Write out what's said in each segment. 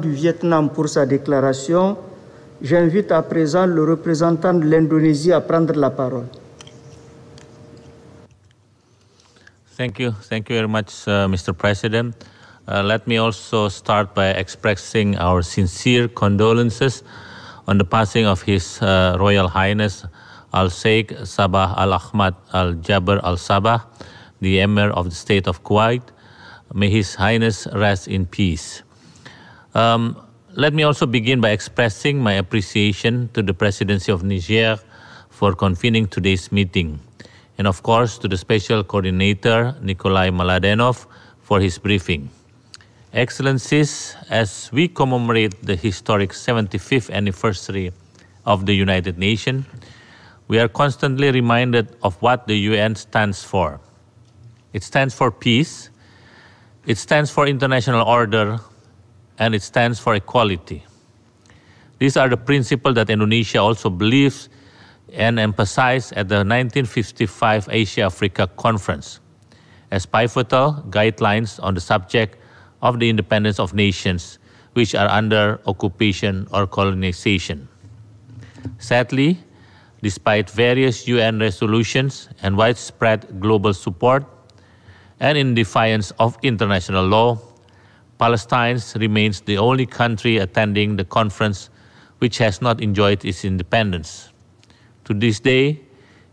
du Vietnam pour sa déclaration. J'invite à présent le représentant de l'Indonésie à prendre la parole. Thank you. Thank you very much, uh, Mr. President. Uh, let me also start by expressing our sincere condolences on the passing of His uh, Royal Highness Al Sheikh Sabah Al Ahmad Al Jaber Al Sabah, the Emir of the State of Kuwait. May His Highness rest in peace. Um, let me also begin by expressing my appreciation to the presidency of Niger for convening today's meeting, and of course to the special coordinator Nikolai Maladenov for his briefing. Excellencies, as we commemorate the historic 75th anniversary of the United Nations, we are constantly reminded of what the UN stands for. It stands for peace, it stands for international order, and it stands for equality. These are the principles that Indonesia also believes and emphasized at the 1955 Asia Africa Conference as pivotal guidelines on the subject of the independence of nations which are under occupation or colonization. Sadly, despite various UN resolutions and widespread global support, and in defiance of international law, Palestine remains the only country attending the conference which has not enjoyed its independence. To this day,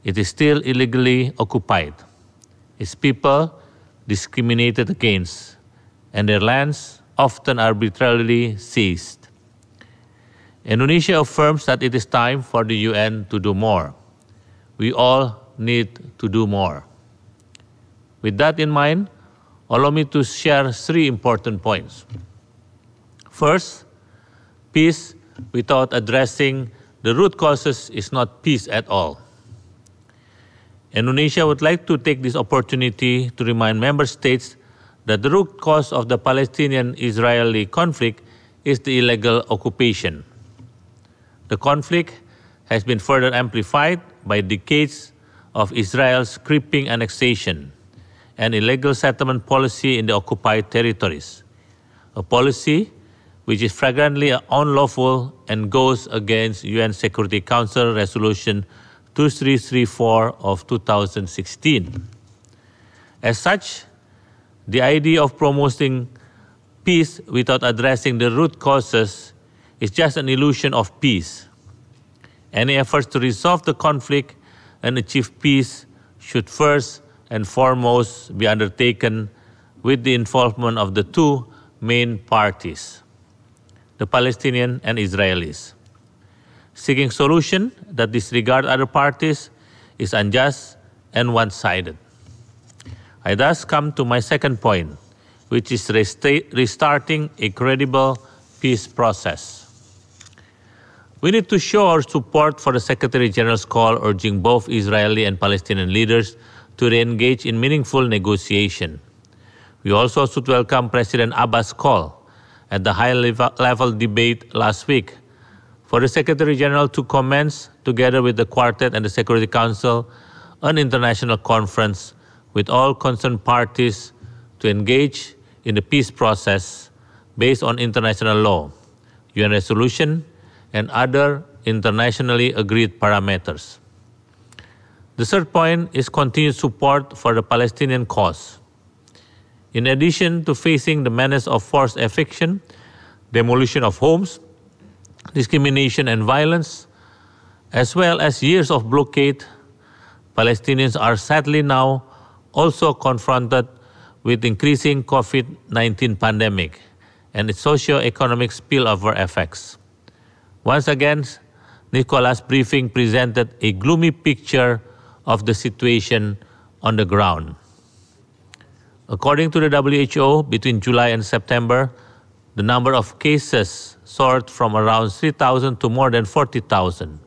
it is still illegally occupied, its people discriminated against, and their lands often arbitrarily seized. Indonesia affirms that it is time for the UN to do more. We all need to do more. With that in mind, allow me to share three important points. First, peace without addressing the root causes is not peace at all. Indonesia would like to take this opportunity to remind member states that the root cause of the Palestinian Israeli conflict is the illegal occupation. The conflict has been further amplified by decades of Israel's creeping annexation and illegal settlement policy in the occupied territories, a policy which is flagrantly unlawful and goes against UN Security Council Resolution 2334 of 2016. As such, the idea of promoting peace without addressing the root causes is just an illusion of peace. Any efforts to resolve the conflict and achieve peace should first and foremost be undertaken with the involvement of the two main parties, the Palestinians and Israelis. Seeking solution that disregard other parties is unjust and one-sided. I thus come to my second point, which is restarting a credible peace process. We need to show our support for the Secretary General's call urging both Israeli and Palestinian leaders to re-engage in meaningful negotiation. We also should welcome President Abbas' call at the high-level debate last week for the Secretary General to commence, together with the Quartet and the Security Council, an international conference with all concerned parties to engage in the peace process based on international law, UN resolution, and other internationally agreed parameters. The third point is continued support for the Palestinian cause. In addition to facing the menace of forced eviction, demolition of homes, discrimination and violence, as well as years of blockade, Palestinians are sadly now also confronted with increasing COVID-19 pandemic and its socio-economic spillover effects. Once again, Nicolas' briefing presented a gloomy picture of the situation on the ground. According to the WHO, between July and September, the number of cases soared from around 3,000 to more than 40,000.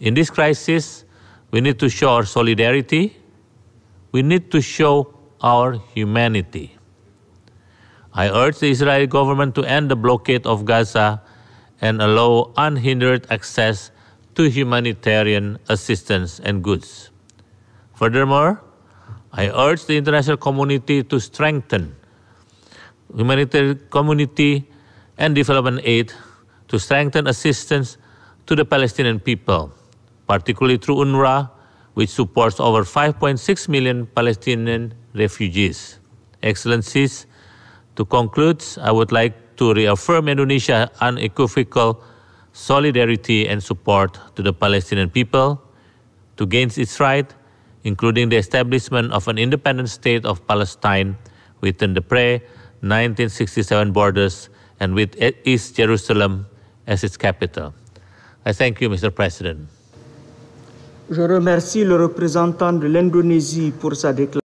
In this crisis, we need to show our solidarity. We need to show our humanity. I urge the Israeli government to end the blockade of Gaza and allow unhindered access to humanitarian assistance and goods. Furthermore, I urge the international community to strengthen humanitarian community and development aid to strengthen assistance to the Palestinian people, particularly through UNRWA, which supports over 5.6 million Palestinian refugees. Excellencies, to conclude, I would like to reaffirm Indonesia's unequivocal solidarity and support to the Palestinian people to gain its right, including the establishment of an independent state of Palestine within the pre 1967 borders and with East Jerusalem as its capital. I thank you, Mr. President. Je remercie le représentant de l'Indonésie pour sa déclaration.